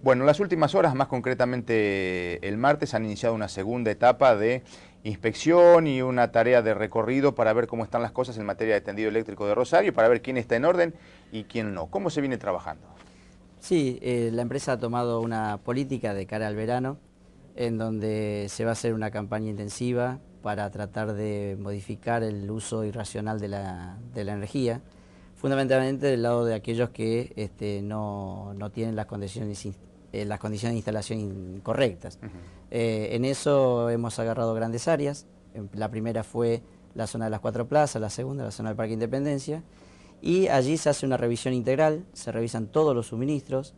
Bueno, las últimas horas, más concretamente el martes, han iniciado una segunda etapa de inspección y una tarea de recorrido para ver cómo están las cosas en materia de tendido eléctrico de Rosario, para ver quién está en orden y quién no. ¿Cómo se viene trabajando? Sí, eh, la empresa ha tomado una política de cara al verano, en donde se va a hacer una campaña intensiva para tratar de modificar el uso irracional de la energía fundamentalmente del lado de aquellos que este, no, tienen las condiciones, eh, las condiciones de instalación correctas. Eh, en eso hemos agarrado grandes áreas. La primera fue la zona de las cuatro plazas, la segunda la zona del Parque Independencia. Y allí se hace una revisión integral, se revisan todos los suministros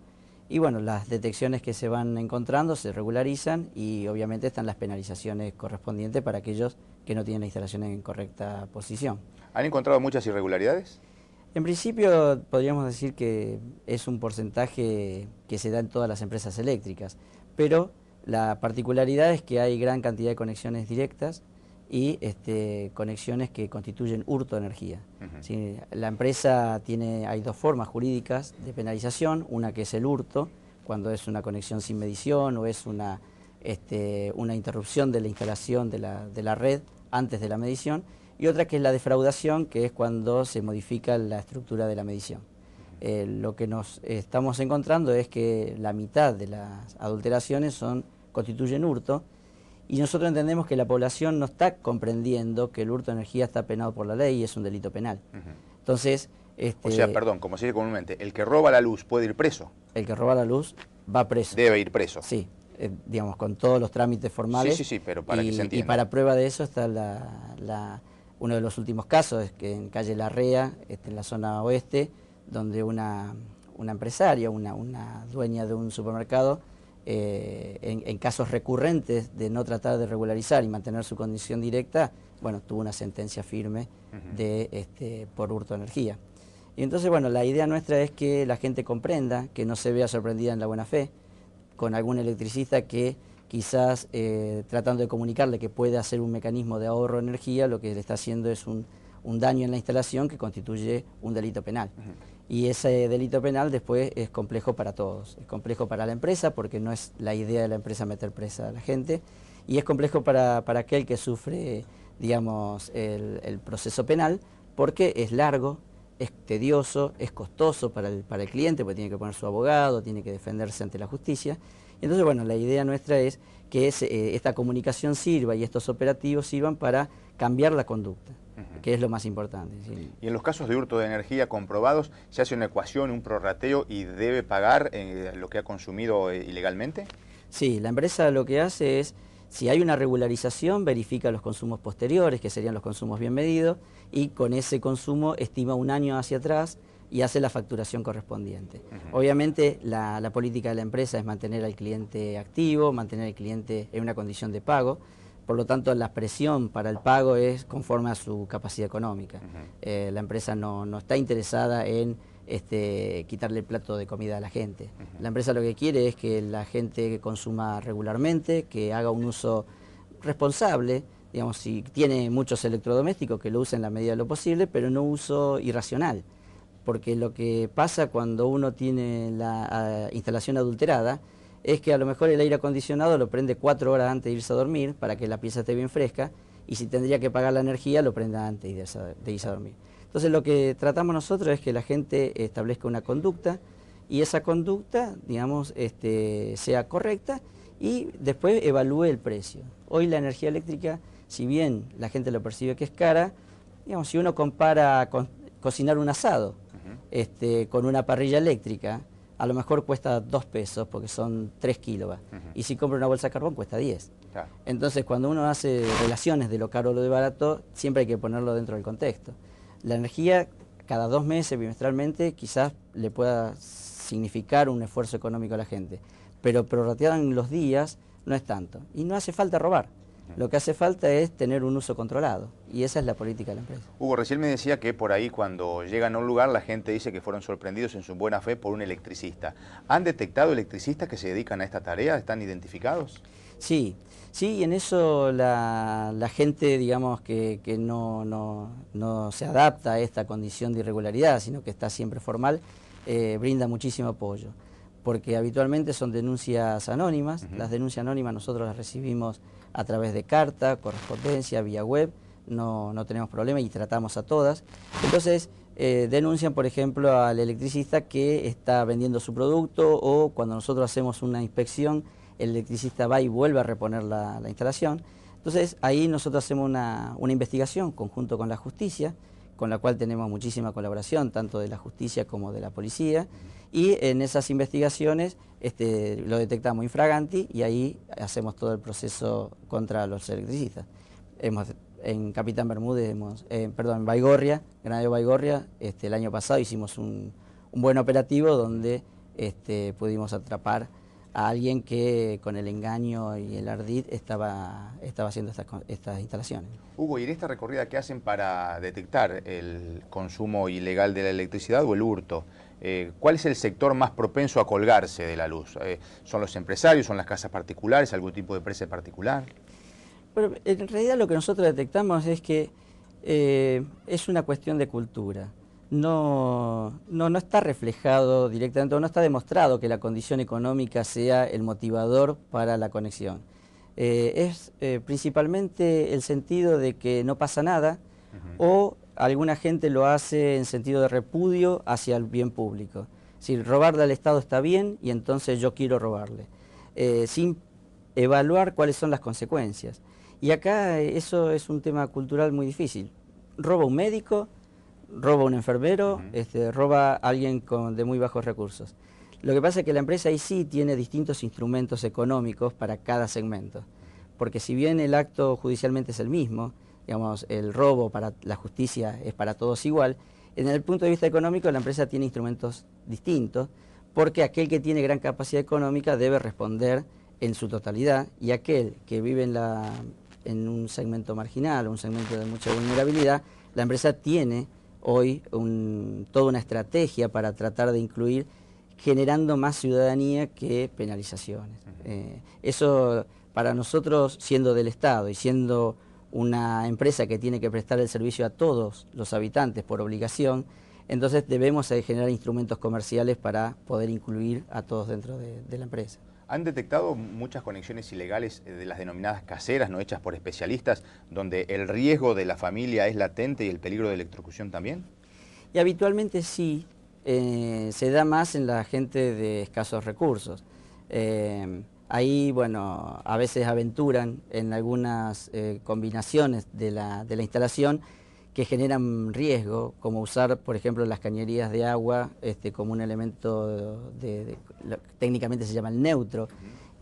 y bueno, las detecciones que se van encontrando se regularizan y obviamente están las penalizaciones correspondientes para aquellos que no tienen la instalación en correcta posición. ¿Han encontrado muchas irregularidades? En principio podríamos decir que es un porcentaje que se da en todas las empresas eléctricas, pero la particularidad es que hay gran cantidad de conexiones directas y este, conexiones que constituyen hurto de energía. la empresa tiene, hay dos formas jurídicas de penalización, una que es el hurto, cuando es una conexión sin medición o es una, este, una interrupción de la instalación de la, de la red antes de la medición, y otra que es la defraudación, que es cuando se modifica la estructura de la medición. Eh, lo que nos estamos encontrando es que la mitad de las adulteraciones son, constituyen hurto y nosotros entendemos que la población no está comprendiendo que el hurto de energía está penado por la ley y es un delito penal. Entonces... Este, o sea, perdón, como se dice comúnmente, el que roba la luz puede ir preso. El que roba la luz va preso. Debe ir preso. Sí, eh, digamos, con todos los trámites formales. Sí, sí, sí, pero para que se entienda. Y para prueba de eso está la uno de los últimos casos es que en calle Larrea, este, en la zona oeste, donde una, empresaria, una, dueña de un supermercado, eh, en, casos recurrentes de no tratar de regularizar y mantener su condición directa, bueno, tuvo una sentencia firme de, este, por hurto de energía. Y entonces, bueno, la idea nuestra es que la gente comprenda, que no se vea sorprendida en la buena fe, con algún electricista que quizás eh, tratando de comunicarle que puede hacer un mecanismo de ahorro de energía, lo que le está haciendo es un, daño en la instalación que constituye un delito penal. Y ese delito penal después es complejo para todos. Es complejo para la empresa porque no es la idea de la empresa meter presa a la gente. Y es complejo para, aquel que sufre, digamos, el, el proceso penal porque es largo, es tedioso, es costoso para el, cliente, porque tiene que poner su abogado, tiene que defenderse ante la justicia. Entonces, bueno, la idea nuestra es que eh, esta comunicación sirva y estos operativos sirvan para cambiar la conducta, que es lo más importante. Y en los casos de hurto de energía comprobados, ¿se hace una ecuación, un prorrateo y debe pagar eh, lo que ha consumido eh, ilegalmente? Sí, la empresa lo que hace es si hay una regularización, verifica los consumos posteriores, que serían los consumos bien medidos, y con ese consumo estima un año hacia atrás y hace la facturación correspondiente. Obviamente la, política de la empresa es mantener al cliente activo, mantener al cliente en una condición de pago, por lo tanto la presión para el pago es conforme a su capacidad económica. Eh, la empresa no está interesada en este, quitarle el plato de comida a la gente. La empresa lo que quiere es que la gente consuma regularmente, que haga un uso responsable, digamos, si tiene muchos electrodomésticos, que lo use en la medida de lo posible, pero no uso irracional. Porque lo que pasa cuando uno tiene la ah, instalación adulterada es que a lo mejor el aire acondicionado lo prende cuatro horas antes de irse a dormir para que la pieza esté bien fresca y si tendría que pagar la energía lo prenda antes de irse a dormir. Entonces lo que tratamos nosotros es que la gente establezca una conducta y esa conducta, digamos, este, sea correcta y después evalúe el precio. Hoy la energía eléctrica, si bien la gente lo percibe que es cara, digamos, si uno compara cocinar un asado este, con una parrilla eléctrica, a lo mejor cuesta dos pesos porque son tres kilovatios. Y si compra una bolsa de carbón cuesta 10. Entonces cuando uno hace relaciones de lo caro o lo de barato, siempre hay que ponerlo dentro del contexto. La energía cada dos meses, bimestralmente, quizás le pueda significar un esfuerzo económico a la gente, pero prorrateada en los días no es tanto. Y no hace falta robar. Lo que hace falta es tener un uso controlado y esa es la política de la empresa. Hugo, recién me decía que por ahí cuando llegan a un lugar la gente dice que fueron sorprendidos en su buena fe por un electricista. ¿Han detectado electricistas que se dedican a esta tarea? ¿Están identificados? Sí, sí, en eso la, gente, digamos, que, no, se adapta a esta condición de irregularidad, sino que está siempre formal, eh, brinda muchísimo apoyo. Porque habitualmente son denuncias anónimas, las denuncias anónimas nosotros las recibimos a través de carta, correspondencia, vía web, no, tenemos problema y tratamos a todas. Entonces, eh, denuncian, por ejemplo, al electricista que está vendiendo su producto o cuando nosotros hacemos una inspección el electricista va y vuelve a reponer la, instalación. Entonces ahí nosotros hacemos una, investigación conjunto con la justicia, con la cual tenemos muchísima colaboración, tanto de la justicia como de la policía, y en esas investigaciones este, lo detectamos infraganti y ahí hacemos todo el proceso contra los electricistas. Hemos, en Capitán Bermúdez, hemos, eh, perdón, en Baigorria, Granadero Baigorria, este, el año pasado hicimos un, buen operativo donde este, pudimos atrapar a alguien que con el engaño y el ardid estaba, estaba haciendo estas, instalaciones. Hugo, ¿y en esta recorrida que hacen para detectar el consumo ilegal de la electricidad o el hurto? Eh, ¿Cuál es el sector más propenso a colgarse de la luz? Eh, ¿Son los empresarios, son las casas particulares, algún tipo de empresa particular? Bueno, en realidad lo que nosotros detectamos es que eh, es una cuestión de cultura no, está reflejado directamente, no está demostrado que la condición económica sea el motivador para la conexión. Eh, es eh, principalmente el sentido de que no pasa nada o alguna gente lo hace en sentido de repudio hacia el bien público. Si robarle al Estado está bien y entonces yo quiero robarle, eh, sin evaluar cuáles son las consecuencias. Y acá eso es un tema cultural muy difícil. Roba un médico, roba un enfermero, este, roba a alguien de muy bajos recursos. Lo que pasa es que la empresa ahí sí tiene distintos instrumentos económicos para cada segmento, porque si bien el acto judicialmente es el mismo, digamos, el robo para la justicia es para todos igual, en el punto de vista económico la empresa tiene instrumentos distintos, porque aquel que tiene gran capacidad económica debe responder en su totalidad y aquel que vive en, en un segmento marginal, un segmento de mucha vulnerabilidad, la empresa tiene hoy toda una estrategia para tratar de incluir generando más ciudadanía que penalizaciones. Eh, eso para nosotros, siendo del Estado y siendo una empresa que tiene que prestar el servicio a todos los habitantes por obligación, entonces debemos eh, generar instrumentos comerciales para poder incluir a todos dentro de la empresa han detectado muchas conexiones ilegales eh, de las denominadas caseras, no hechas por especialistas, donde el riesgo de la familia es latente y el peligro de electrocución también? Y habitualmente sí, eh, se da más en la gente de escasos recursos. Eh, ahí, bueno, a veces aventuran en algunas combinaciones de la, de la instalación que generan riesgo, como usar, por ejemplo, las cañerías de agua este, como un elemento de, técnicamente se llama el neutro,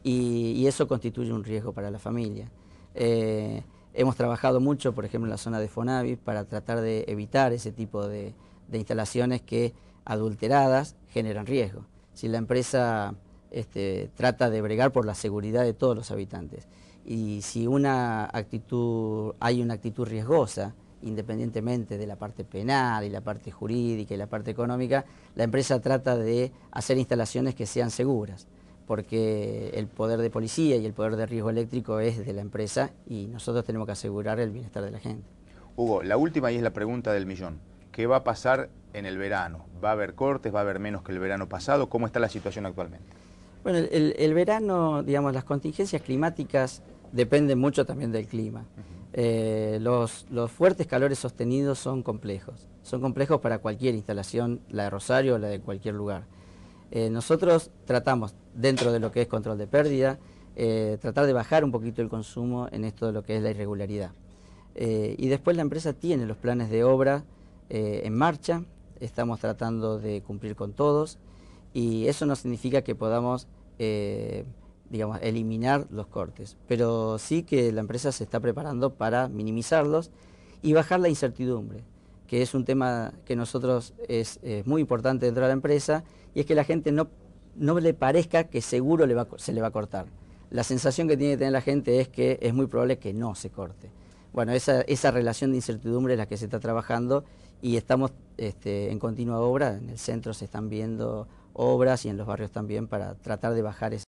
y, eso constituye un riesgo para la familia. Eh, hemos trabajado mucho, por ejemplo, en la zona de Fonavis para tratar de evitar ese tipo de, instalaciones que adulteradas generan riesgo. Si la empresa este, trata de bregar por la seguridad de todos los habitantes y si una actitud, hay una actitud riesgosa, independientemente de la parte penal y la parte jurídica y la parte económica, la empresa trata de hacer instalaciones que sean seguras, porque el poder de policía y el poder de riesgo eléctrico es de la empresa y nosotros tenemos que asegurar el bienestar de la gente. Hugo, la última y es la pregunta del millón. ¿Qué va a pasar en el verano? ¿Va a haber cortes? ¿Va a haber menos que el verano pasado? ¿Cómo está la situación actualmente? Bueno, el, verano, digamos, las contingencias climáticas dependen mucho también del clima. Eh, los, fuertes calores sostenidos son complejos, son complejos para cualquier instalación, la de Rosario o la de cualquier lugar. Eh, nosotros tratamos, dentro de lo que es control de pérdida, eh, tratar de bajar un poquito el consumo en esto de lo que es la irregularidad. y después la empresa tiene los planes de obra en marcha, estamos tratando de cumplir con todos y eso no significa que podamos digamos, eliminar los cortes, pero sí que la empresa se está preparando para minimizarlos y bajar la incertidumbre, que es un tema que nosotros es, muy importante dentro de la empresa, y es que la gente no, no le parezca que seguro se le va a cortar. La sensación que tiene que tener la gente es que es muy probable que no se corte. Bueno, esa, esa relación de incertidumbre es la que se está trabajando y estamos este, en continua obra, en el centro se están viendo obras y en los barrios también para tratar de bajar esa...